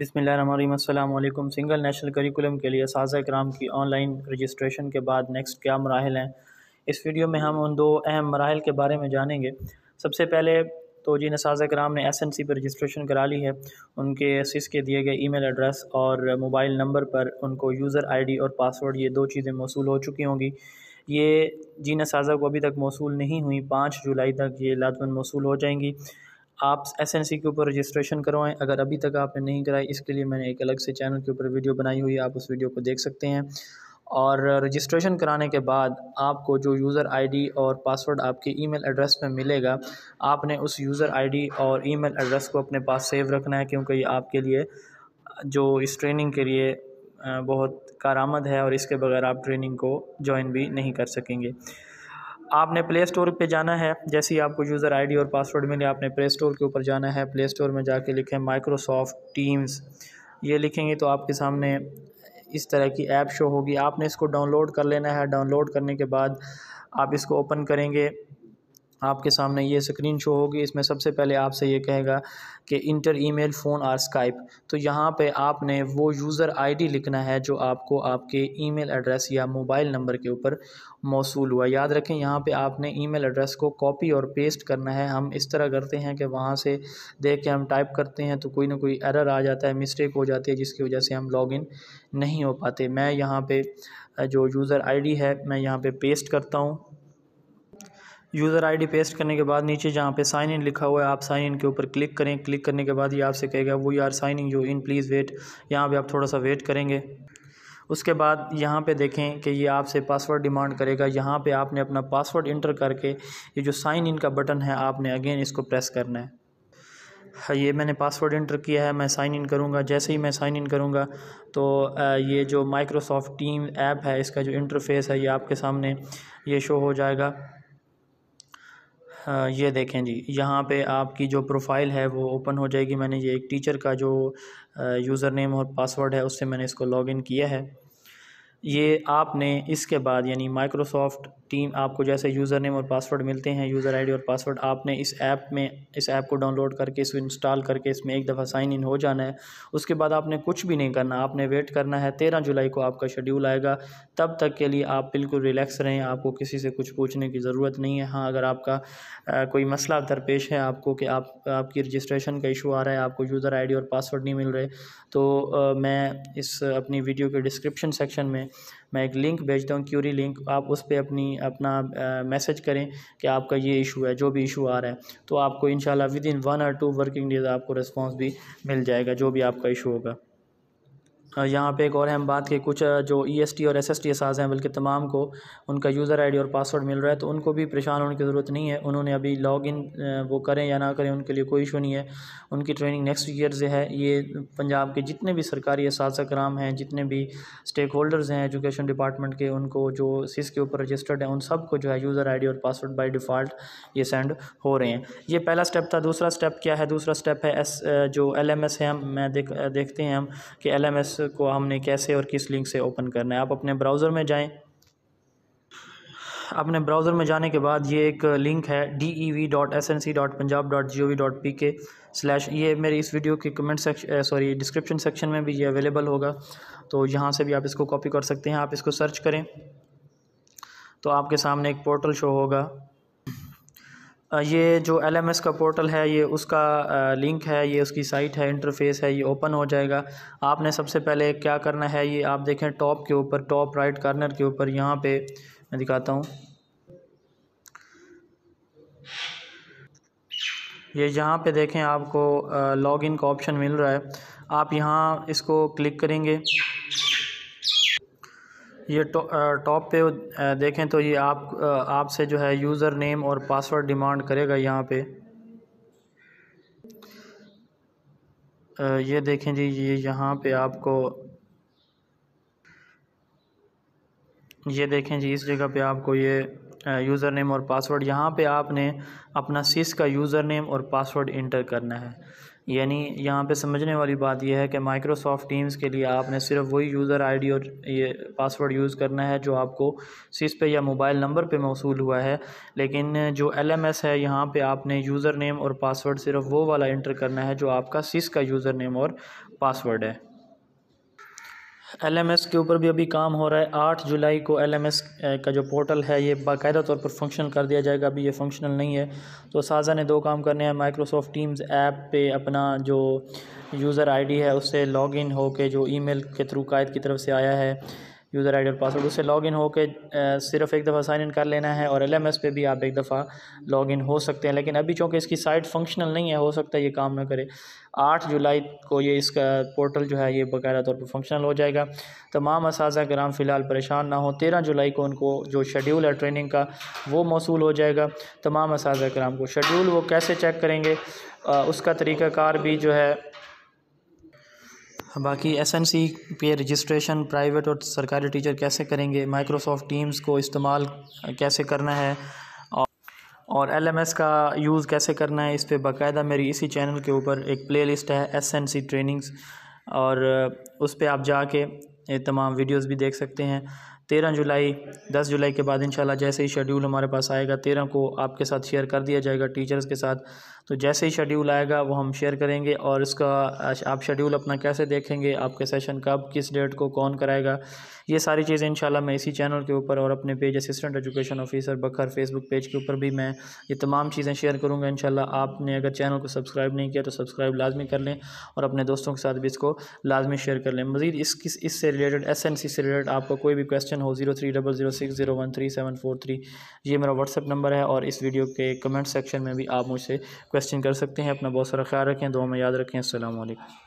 बसमिलकुम single national curriculum के लिए साजा कराम की ऑनलाइन रजिस्ट्रेशन के बाद नेक्स्ट क्या मराहल हैं इस वीडियो में हम उन दो अहम मराहल के बारे में जानेंगे सबसे पहले तो जिन साजा कराम ने एस एन सी पर रजिस्ट्रेशन करा ली है उनके एस के दिए गए ई मेल एड्रेस और मोबाइल नंबर पर उनको यूज़र आई डी और पासवर्ड ये दो चीज़ें मौसू हो चुकी होंगी ये जीना साजा को अभी तक मौसू नहीं हुई पाँच जुलाई तक ये लाजमन मौसू हो जाएंगी आप एस एन सी के ऊपर रजिस्ट्रेशन करवाएं अगर अभी तक आपने नहीं कराई इसके लिए मैंने एक अलग से चैनल के ऊपर वीडियो बनाई हुई है आप उस वीडियो को देख सकते हैं और रजिस्ट्रेशन कराने के बाद आपको जो यूज़र आईडी और पासवर्ड आपके ईमेल एड्रेस में मिलेगा आपने उस यूज़र आईडी और ईमेल एड्रेस को अपने पास सेव रखना है क्योंकि ये आपके लिए जो इस ट्रेनिंग के लिए बहुत कारामद है और इसके बगैर आप ट्रेनिंग को ज्वाइन भी नहीं कर सकेंगे आपने प्ले स्टोर पे जाना है जैसे ही आपको यूज़र आईडी और पासवर्ड मिले आपने प्ले स्टोर के ऊपर जाना है प्ले स्टोर में जाके लिखें माइक्रोसॉफ्ट टीम्स ये लिखेंगे तो आपके सामने इस तरह की ऐप शो होगी आपने इसको डाउनलोड कर लेना है डाउनलोड करने के बाद आप इसको ओपन करेंगे आपके सामने ये स्क्रीन शो होगी इसमें सबसे पहले आपसे ये कहेगा कि इंटर ईमेल फ़ोन और स्काइप तो यहाँ पे आपने वो यूज़र आईडी लिखना है जो आपको आपके ईमेल एड्रेस या मोबाइल नंबर के ऊपर मौसू हुआ याद रखें यहाँ पे आपने ईमेल एड्रेस को कॉपी और पेस्ट करना है हम इस तरह करते हैं कि वहाँ से देख के हम टाइप करते हैं तो कोई ना कोई एरर आ जाता है मिस्टेक हो जाती है जिसकी वजह से हम लॉगिन नहीं हो पाते मैं यहाँ पर जो यूज़र आई है मैं यहाँ पे पेस्ट करता हूँ यूज़र आईडी पेस्ट करने के बाद नीचे जहाँ पे साइन इन लिखा हुआ है आप साइन इन के ऊपर क्लिक करें क्लिक करने के बाद ये आपसे कहेगा वो are signing you in please wait यहाँ पे आप थोड़ा सा वेट करेंगे उसके बाद यहाँ पे देखें कि ये आपसे पासवर्ड डिमांड करेगा यहाँ पे आपने अपना पासवर्ड इंटर करके ये जो साइन इन का बटन है आपने अगेन इसको प्रेस करना है हाँ, ये मैंने पासवर्ड इंटर किया है मैं साइन इन करूँगा जैसे ही मैं साइन इन करूँगा तो ये जो माइक्रोसॉफ्ट टीम ऐप है इसका जो इंटरफेस है ये आपके सामने ये शो हो जाएगा ये देखें जी यहाँ पे आपकी जो प्रोफ़ाइल है वो ओपन हो जाएगी मैंने ये एक टीचर का जो यूज़र नेम और पासवर्ड है उससे मैंने इसको लॉगिन किया है ये आपने इसके बाद यानी माइक्रोसॉफ्ट टीम आपको जैसे यूज़र नेम और पासवर्ड मिलते हैं यूज़र आईडी और पासवर्ड आपने इस ऐप में इस ऐप को डाउनलोड करके इसको इंस्टॉल करके इसमें एक दफ़ा साइन इन हो जाना है उसके बाद आपने कुछ भी नहीं करना आपने वेट करना है तेरह जुलाई को आपका शेड्यूल आएगा तब तक के लिए आप बिल्कुल रिलैक्स रहें आपको किसी से कुछ पूछने की ज़रूरत नहीं है हाँ अगर आपका आ, कोई मसला दरपेश है आपको कि आप आपकी रजिस्ट्रेशन का इशू आ रहा है आपको यूज़र आई और पासवर्ड नहीं मिल रहे तो आ, मैं इस अपनी वीडियो के डिस्क्रिप्शन सेक्शन में मैं एक लिंक भेजता हूँ क्यूरी लिंक आप उस पर अपनी अपना मैसेज करें कि आपका ये इशू है जो भी इशू आ रहा है तो आपको इन विद इन वन और टू वर्किंग डेज़ आपको रिस्पॉन्स भी मिल जाएगा जो भी आपका इशू होगा यहाँ पे एक और अहम बात कि कुछ जो ई एस टी और एस एस टी असाज हैं बल्कि तमाम को उनका यूज़र आई डी और पासवर्ड मिल रहा है तो उनको भी परेशान होने की ज़रूरत नहीं है उन्होंने अभी लॉग इन वो करें या ना करें उनके लिए कोई इशू नहीं है उनकी ट्रेनिंग नेक्स्ट ईयर से है ये पंजाब के जितने भी सरकारी इस कराम हैं जितने भी स्टेक होल्डर्स हैं एजुकेशन डिपार्टमेंट के उनको जो सिस के ऊपर रजिस्टर्ड हैं उन सब को जो है यूज़र आई डी और पासवर्ड बाई डिफ़ाल्ट ये सेंड हो रहे हैं ये पहला स्टेप था दूसरा स्टेप क्या है दूसरा स्टेप है एस जो एल एम एस है हम मैं देख देखते हैं हम कि एल एम एस को हमने कैसे और किस लिंक से ओपन करना है आप अपने ब्राउज़र में जाएं अपने ब्राउज़र में जाने के बाद ये एक लिंक है D E V dot S N C dot Punjab dot G O V dot P K slash ये मेरी इस वीडियो के comment section sorry description section में भी ये अवेलेबल होगा तो यहाँ से भी आप इसको कॉपी कर सकते हैं आप इसको सर्च करें तो आपके सामने एक पोर्टल शो होगा ये जो एल एम एस का पोर्टल है ये उसका लिंक है ये उसकी साइट है इंटरफेस है ये ओपन हो जाएगा आपने सबसे पहले क्या करना है ये आप देखें टॉप के ऊपर टॉप राइट कार्नर के ऊपर यहाँ पे मैं दिखाता हूँ ये यहाँ पे देखें आपको लॉगिन का ऑप्शन मिल रहा है आप यहाँ इसको क्लिक करेंगे ये टॉप पे देखें तो ये आप आपसे जो है यूज़र नेम और पासवर्ड डिमांड करेगा यहाँ पे ये देखें जी ये यहाँ पे आपको ये देखें जी इस जगह पे आपको ये यूज़र नेम और पासवर्ड यहाँ पे आपने अपना सिस का यूज़र नेम और पासवर्ड इंटर करना है यानी यहाँ पे समझने वाली बात यह है कि माइक्रोसॉफ़्ट टीम्स के लिए आपने सिर्फ वही यूज़र आईडी और ये पासवर्ड यूज़ करना है जो आपको सिस पे या मोबाइल नंबर पे मौसू हुआ है लेकिन जो एलएमएस है यहाँ पे आपने यूज़र नेम और पासवर्ड सिर्फ वो वाला इंटर करना है जो आपका सिस का यूज़र नेम और पासवर्ड है एलएमएस के ऊपर भी अभी काम हो रहा है आठ जुलाई को एलएमएस का जो पोर्टल है ये बाकायदा तौर पर फंक्शनल कर दिया जाएगा अभी ये फंक्शनल नहीं है तो साजा ने दो काम करने हैं माइक्रोसॉफ्ट टीम्स ऐप पे अपना जो यूज़र आईडी है उससे लॉगिन होकर जो ईमेल के थ्रू कायद की तरफ से आया है यूज़र आई और पासवर्ड उससे लॉग इन होकर सिर्फ एक दफ़ा साइन इन कर लेना है और एल एम एस पे भी आप एक दफ़ा लॉग इन हो सकते हैं लेकिन अभी चूँकि इसकी साइट फंक्शनल नहीं है हो सकता है ये काम ना करे आठ जुलाई को ये इसका पोर्टल जो है ये बकायदा तौर पर फंक्शनल हो जाएगा तमाम इस ग्राम फ़िलहाल परेशान ना हो तेरह जुलाई को उनको जो शेड्यूल है ट्रेनिंग का वो मौसू हो जाएगा तमाम इस ग्राम को शेड्यूल वो कैसे चेक करेंगे उसका तरीक़ाकार भी जो है बाकी एस एन सी पे रजिस्ट्रेशन प्राइवेट और सरकारी टीचर कैसे करेंगे माइक्रोसॉफ्ट टीम्स को इस्तेमाल कैसे करना है और एल एम एस का यूज़ कैसे करना है इस पर बाकायदा मेरी इसी चैनल के ऊपर एक प्ले लिस्ट है एस एन सी ट्रेनिंग्स और उस पर आप जाके तमाम वीडियोज़ भी देख सकते हैं तेरह जुलाई दस जुलाई के बाद इंशाल्लाह जैसे ही शेड्यूल हमारे पास आएगा तेरह को आपके साथ शेयर कर दिया जाएगा टीचर्स के साथ तो जैसे ही शेड्यूल आएगा वो हम शेयर करेंगे और इसका आप शेड्यूल अपना कैसे देखेंगे आपके सेशन कब किस डेट को कौन कराएगा ये सारी चीज़ें इंशाल्लाह मैं इसी चैनल के ऊपर और अपने page assistant education officer Bhakkar Facebook page के ऊपर भी मैं ये तमाम चीज़ें शेयर करूँगा इंशाल्लाह आपने अगर चैनल को सब्सक्राइब नहीं किया तो सब्सक्राइब लाजमी कर लें और अपने दोस्तों के साथ भी इसको लाजमी शेयर कर लें मजीद इस किस इससे रिलेटेड एस एन सी से रिलेटेड आपका कोई भी क्वेश्चन हो zero three double zero six zero one three seven four three ये मेरा व्हाट्सअप नंबर है और इस वीडियो के कमेंट सेक्शन में भी आप मुझसे क्वेश्चन कर सकते हैं अपना बहुत सारा ख्याल रखें दो में याद रखें असल